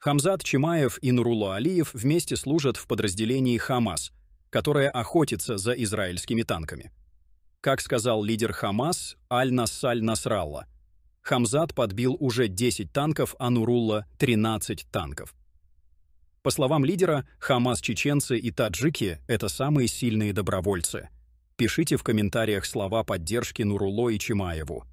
Хамзат Чимаев и Нурула Алиев вместе служат в подразделении «Хамас», которое охотится за израильскими танками. Как сказал лидер «Хамас» Аль-Нассаль Насралла, Хамзат подбил уже 10 танков, а Нурулла — 13 танков. По словам лидера, хамас-чеченцы и таджики — это самые сильные добровольцы. Пишите в комментариях слова поддержки Нурулло и Чимаеву.